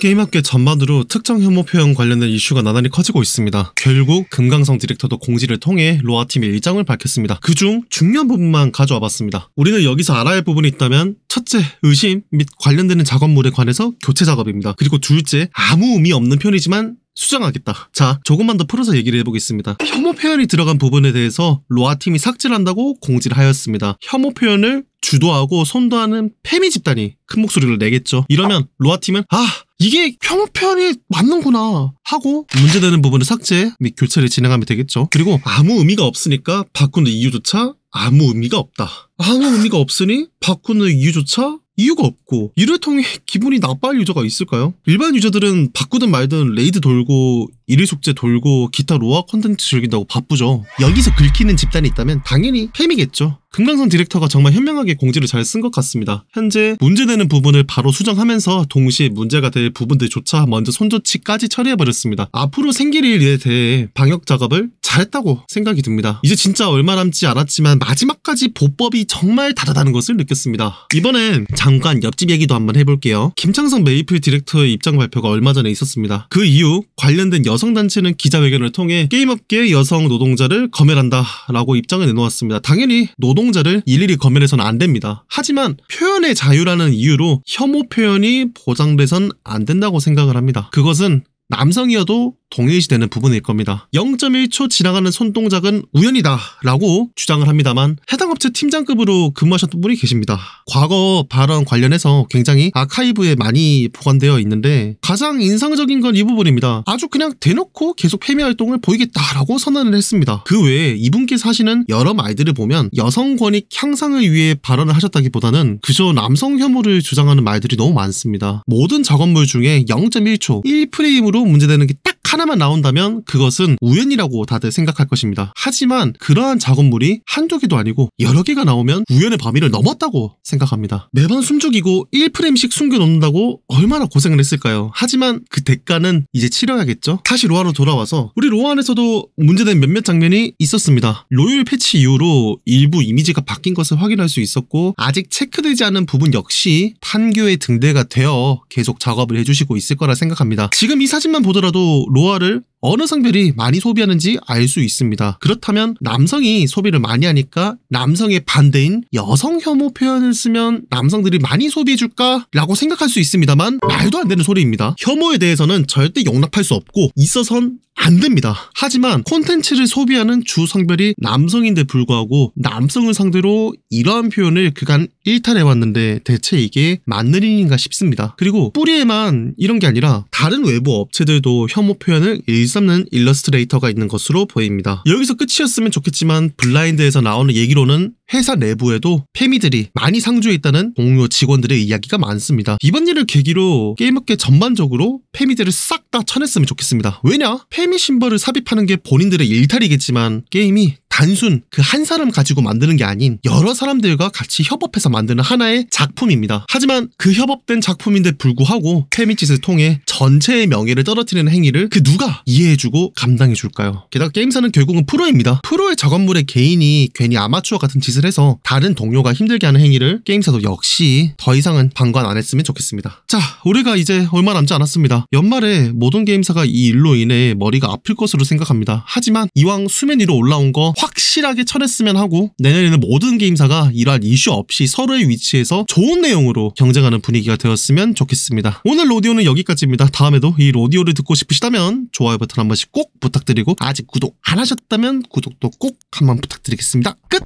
게임학계 전반으로 특정 혐오 표현 관련된 이슈가 나날이 커지고 있습니다. 결국 금강성 디렉터도 공지를 통해 로아팀의 일정을 밝혔습니다. 그중 중요한 부분만 가져와 봤습니다. 우리는 여기서 알아야 할 부분이 있다면 첫째, 의심 및 관련되는 작업물에 관해서 교체 작업입니다. 그리고 둘째, 아무 의미 없는 편이지만 수정하겠다. 자, 조금만 더 풀어서 얘기를 해보겠습니다. 혐오 표현이 들어간 부분에 대해서 로아 팀이 삭제를 한다고 공지를 하였습니다. 혐오 표현을 주도하고 선도하는 페미 집단이 큰 목소리를 내겠죠. 이러면 로아 팀은 아 이게 혐오 표현이 맞는구나 하고 문제되는 부분을 삭제 및 교체를 진행하면 되겠죠. 그리고 아무 의미가 없으니까 바꾸는 이유조차 아무 의미가 없다. 아무 의미가 없으니 바꾸는 이유조차 이유가 없고 이를 통해 기분이 나빠할 유저가 있을까요? 일반 유저들은 바꾸든 말든 레이드 돌고 일일 숙제 돌고 기타 로아 컨텐츠 즐긴다고 바쁘죠. 여기서 긁히는 집단이 있다면 당연히 팸이겠죠. 금강선 디렉터가 정말 현명하게 공지를 잘 쓴 것 같습니다. 현재 문제되는 부분을 바로 수정하면서 동시에 문제가 될 부분들조차 먼저 손조치까지 처리해버렸습니다. 앞으로 생길 일에 대해 방역 작업을 잘했다고 생각이 듭니다. 이제 진짜 얼마 남지 않았지만 마지막까지 보법이 정말 다르다는 것을 느꼈습니다. 이번엔 잠깐 옆집 얘기도 한번 해볼게요. 김창성 메이플 디렉터의 입장 발표가 얼마 전에 있었습니다. 그 이후 관련된 여성단체는 기자회견을 통해 게임업계 여성 노동자를 검열한다 라고 입장을 내놓았습니다. 당연히 노동자를 일일이 검열해서는 안 됩니다. 하지만 표현의 자유라는 이유로 혐오 표현이 보장돼선 안 된다고 생각을 합니다. 그것은 남성이어도 동일시되는 부분일 겁니다. 0.1초 지나가는 손동작은 우연이다 라고 주장을 합니다만 해당 업체 팀장급으로 근무하셨던 분이 계십니다. 과거 발언 관련해서 굉장히 아카이브에 많이 보관되어 있는데 가장 인상적인 건 이 부분입니다. 아주 그냥 대놓고 계속 패미 활동을 보이겠다라고 선언을 했습니다. 그 외에 이분께서 하시는 여러 말들을 보면 여성 권익 향상을 위해 발언을 하셨다기보다는 그저 남성 혐오를 주장하는 말들이 너무 많습니다. 모든 작업물 중에 0.1초 1프레임으로 문제되는 게딱 하나만 나온다면 그것은 우연이라고 다들 생각할 것입니다. 하지만 그러한 작업물이 한조 개도 아니고 여러 개가 나오면 우연의 범위를 넘었다고 생각합니다. 매번 숨죽이고 1프레임씩 숨겨놓는다고 얼마나 고생을 했을까요? 하지만 그 대가는 이제 치러야겠죠? 다시 로아로 돌아와서 우리 로아 안에서도 문제된 몇몇 장면이 있었습니다. 로열 패치 이후로 일부 이미지가 바뀐 것을 확인할 수 있었고 아직 체크되지 않은 부분 역시 판교의 등대가 되어 계속 작업을 해주시고 있을 거라 생각합니다. 지금 이 사진만 보더라도 로아를 어느 성별이 많이 소비하는지 알 수 있습니다. 그렇다면 남성이 소비를 많이 하니까 남성의 반대인 여성 혐오 표현을 쓰면 남성들이 많이 소비해줄까? 라고 생각할 수 있습니다만 말도 안 되는 소리입니다. 혐오에 대해서는 절대 용납할 수 없고 있어선 안 됩니다. 하지만 콘텐츠를 소비하는 주 성별이 남성인데 불구하고 남성을 상대로 이러한 표현을 그간 일탈해왔는데 대체 이게 맞는 일인가 싶습니다. 그리고 뿌리에만 이런 게 아니라 다른 외부 업체들도 혐오 표현을 일 일삼는 일러스트레이터가 있는 것으로 보입니다. 여기서 끝이었으면 좋겠지만 블라인드에서 나오는 얘기로는 회사 내부에도 페미들이 많이 상주해 있다는 동료 직원들의 이야기가 많습니다. 이번 일을 계기로 게임업계 전반적으로 페미들을 싹 다 쳐냈으면 좋겠습니다. 왜냐? 페미 심벌을 삽입하는 게 본인들의 일탈이겠지만 게임이 단순 그 한 사람 가지고 만드는 게 아닌 여러 사람들과 같이 협업해서 만드는 하나의 작품입니다. 하지만 그 협업된 작품인데 불구하고 페미짓을 통해 전체의 명예를 떨어뜨리는 행위를 그 누가 이해해주고 감당해줄까요? 게다가 게임사는 결국은 프로입니다. 프로의 작업물에 개인이 괜히 아마추어 같은 짓을 해서 다른 동료가 힘들게 하는 행위를 게임사도 역시 더 이상은 방관 안 했으면 좋겠습니다. 자, 우리가 이제 얼마 남지 않았습니다. 연말에 모든 게임사가 이 일로 인해 머리가 아플 것으로 생각합니다. 하지만 이왕 수면 위로 올라온 거확 확실하게 철했으면 하고 내년에는 모든 게임사가 이러한 이슈 없이 서로의 위치에서 좋은 내용으로 경쟁하는 분위기가 되었으면 좋겠습니다. 오늘 로디오는 여기까지입니다. 다음에도 이 로디오를 듣고 싶으시다면 좋아요 버튼 한 번씩 꼭 부탁드리고 아직 구독 안 하셨다면 구독도 꼭 한 번 부탁드리겠습니다. 끝!